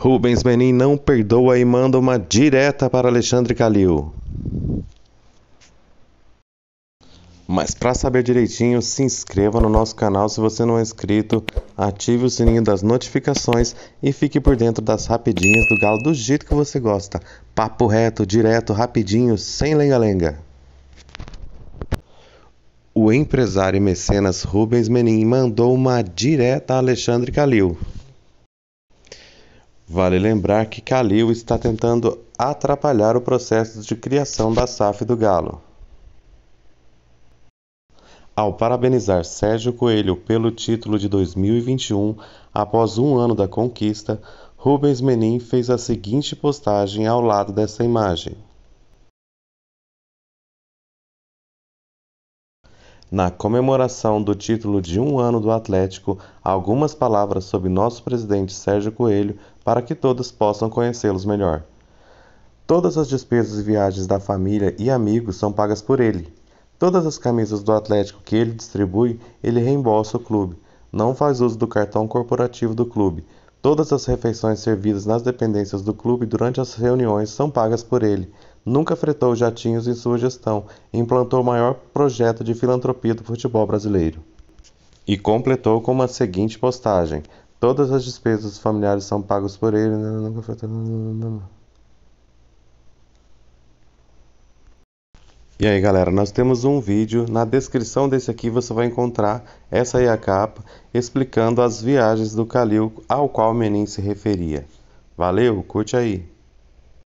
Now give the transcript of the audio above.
Rubens Menin não perdoa e manda uma direta para Alexandre Calil. Mas para saber direitinho, se inscreva no nosso canal se você não é inscrito, ative o sininho das notificações e fique por dentro das rapidinhas do Galo do jeito que você gosta. Papo reto, direto, rapidinho, sem lenga-lenga. O empresário e mecenas Rubens Menin mandou uma direta a Alexandre Calil. Vale lembrar que Calil está tentando atrapalhar o processo de criação da SAF do Galo. Ao parabenizar Sérgio Coelho pelo título de 2021, após um ano da conquista, Rubens Menin fez a seguinte postagem ao lado dessa imagem. Na comemoração do título de um ano do Atlético, algumas palavras sobre nosso presidente Sérgio Coelho para que todos possam conhecê-los melhor. Todas as despesas e viagens da família e amigos são pagas por ele. Todas as camisas do Atlético que ele distribui, ele reembolsa o clube. Não faz uso do cartão corporativo do clube, Todas as refeições servidas nas dependências do clube durante as reuniões são pagas por ele. Nunca fretou jatinhos em sua gestão e implantou o maior projeto de filantropia do futebol brasileiro. E completou com uma seguinte postagem: Todas as despesas familiares são pagas por ele. E aí galera, nós temos um vídeo, na descrição desse aqui você vai encontrar essa aí a capa, explicando as viagens do Calil ao qual o Menin se referia. Valeu, curte aí!